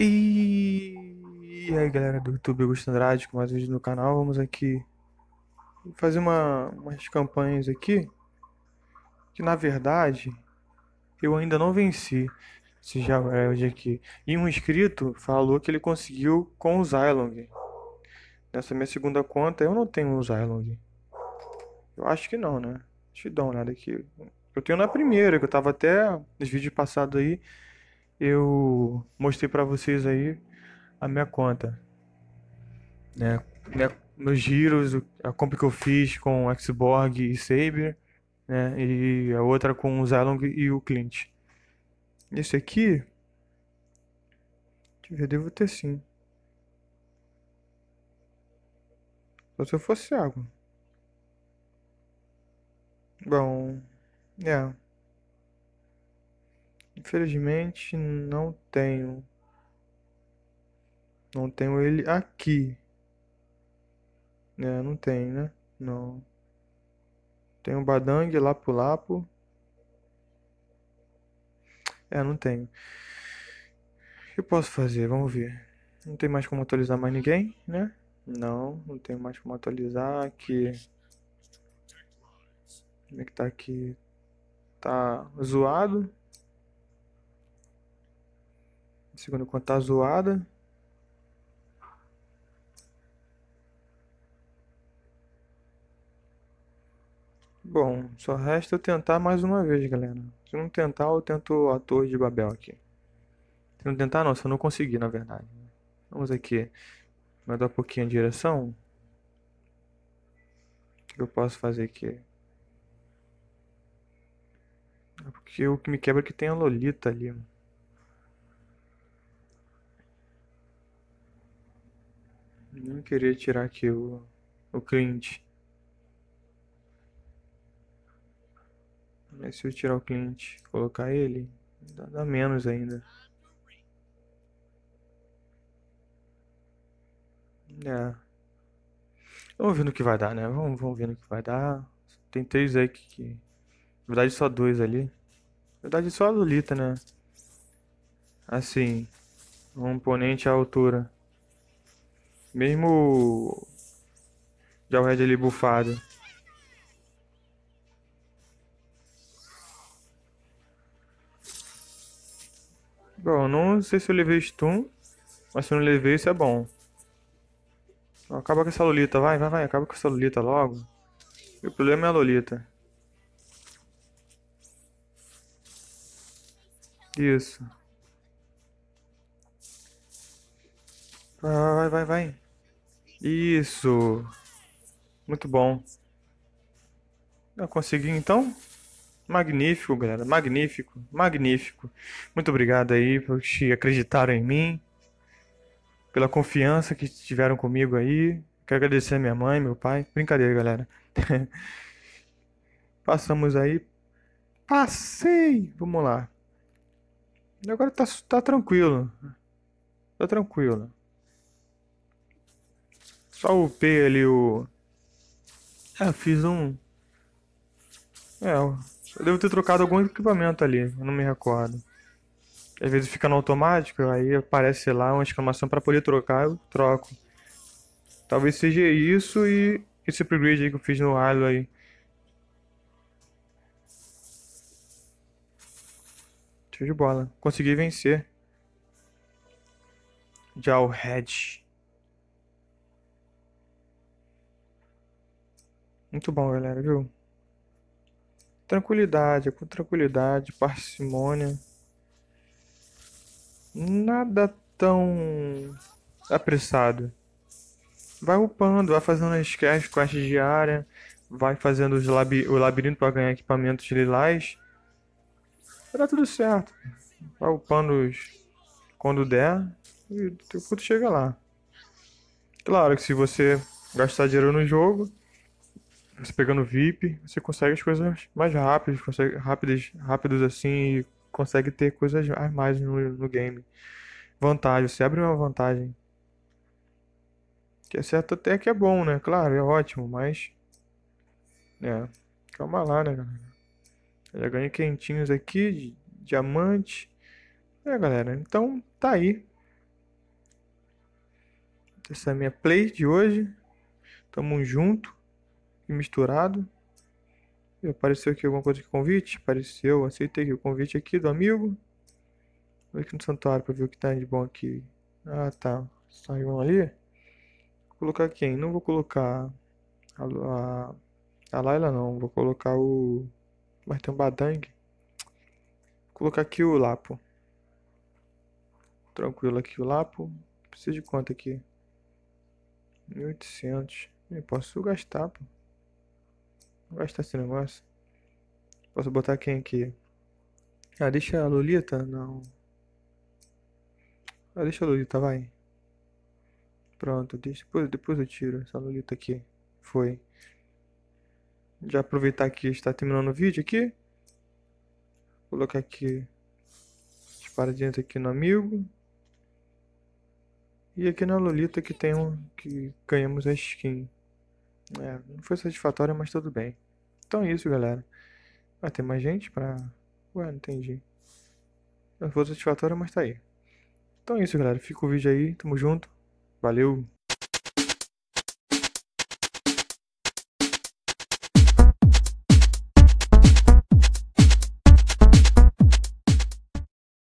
E... e aí galera do YouTube, Augusto Andrade com mais um vídeo no canal. Vamos aqui fazer uma, umas campanhas aqui que na verdade eu ainda não venci. Se já é hoje aqui. E um inscrito falou que ele conseguiu com o Zylong. Nessa minha segunda conta eu não tenho o Zylong. Eu acho que não, né? Deixa eu dar uma olhada aqui. Eu tenho na primeira, que eu tava até nos vídeos passados aí, eu mostrei para vocês aí a minha conta. Né? Minha, meus giros, a compra que eu fiz com Xborg e Saber, né? E a outra com o Zalong e o Clint. Esse aqui. eu devo ter sim. Só se eu fosse água. Bom. É. Infelizmente não tenho. Não tenho ele aqui. É, não tem, né? Não. Tem o Badang, Lapu Lapo. É, não tenho. O que eu posso fazer? Vamos ver. Não tem mais como atualizar mais ninguém, né? Não, não tem mais como atualizar aqui. Como é que tá aqui? tá zoado. A segunda conta tá zoada. Bom, só resta eu tentar mais uma vez, galera. Se eu não tentar, eu tento a torre de Babel aqui. Se não tentar, não. Se eu não conseguir, na verdade. Vamos aqui. Vai dar um pouquinho a direção. O que eu posso fazer aqui? Porque o que me quebra é que tem a Lolita ali. Não queria tirar aqui o, o cliente. Mas se eu tirar o cliente e colocar ele, dá, dá menos ainda. É. Vamos ver no que vai dar, né? Vamos, vamos ver no que vai dar. Tem três aí que, que na verdade, só dois ali. Na verdade, só a Lolita, né? Assim, um oponente à altura. Mesmo já o Red ali bufado. Bom, não sei se eu levei stun, mas se eu não levei isso é bom. Acaba com essa Lolita, vai, vai, vai, acaba com essa Lolita logo. E o problema é a Lolita. Isso. Vai, vai, vai, vai. Isso. Muito bom. Eu consegui então? Magnífico, galera. Magnífico. Magnífico. Muito obrigado aí por te acreditarem em mim. Pela confiança que tiveram comigo aí. Quero agradecer a minha mãe, meu pai. Brincadeira, galera. Passamos aí. Passei! Vamos lá. E agora tá, tá tranquilo. Tá tranquilo. Só upei ali o. É, fiz um. É, eu devo ter trocado algum equipamento ali, eu não me recordo. Às vezes fica no automático, aí aparece lá uma exclamação para poder trocar, eu troco. Talvez seja isso e esse upgrade aí que eu fiz no Halo aí. Show de bola. Consegui vencer. Já o Red. Muito bom, galera, viu? Tranquilidade, com tranquilidade, parcimônia. Nada tão apressado. Vai upando, vai fazendo as quests, quests diárias, vai fazendo os lab, o labirinto para ganhar equipamentos lilás Vai dar tudo certo. Vai upando os... quando der e teu puto chega lá. Claro que se você gastar dinheiro no jogo, você pegando VIP, você consegue as coisas mais rápidas, consegue rápidas, rápidos assim, e consegue ter coisas a mais no, no game. Vantagem, você abre uma vantagem. Que é certo até que é bom, né? Claro, é ótimo, mas. É. Calma lá, né, galera? Eu já ganhei quentinhos aqui, de diamante. É, galera, então tá aí. Essa é a minha play de hoje. Tamo junto e misturado. E apareceu aqui alguma coisa de convite? Apareceu, aceitei o convite aqui do amigo. Vou aqui no santuário pra ver o que tá de bom aqui. Ah, tá. Saiu um ali. Vou colocar quem? Não vou colocar a, a, a Laila, não. Vou colocar o mas tem um Badang. Vou colocar aqui o lapo. Tranquilo aqui o lapo. Preciso de quanto aqui? 1800. Eu posso gastar, pô. Vou gastar esse negócio. Posso botar quem aqui? Ah, deixa a Lolita? Não. Ah, deixa a Lolita, vai. Pronto, deixa, depois, depois eu tiro essa Lolita aqui. Foi já aproveitar que está terminando o vídeo aqui. Colocar aqui as paradinhas aqui no amigo. E aqui na Lolita que tem um, que ganhamos a skin. É, não foi satisfatória, mas tudo bem. Então é isso, galera. Vai ter mais gente pra... Ué, não entendi. Não foi satisfatória, mas tá aí. Então é isso, galera. Fica o vídeo aí. Tamo junto. Valeu!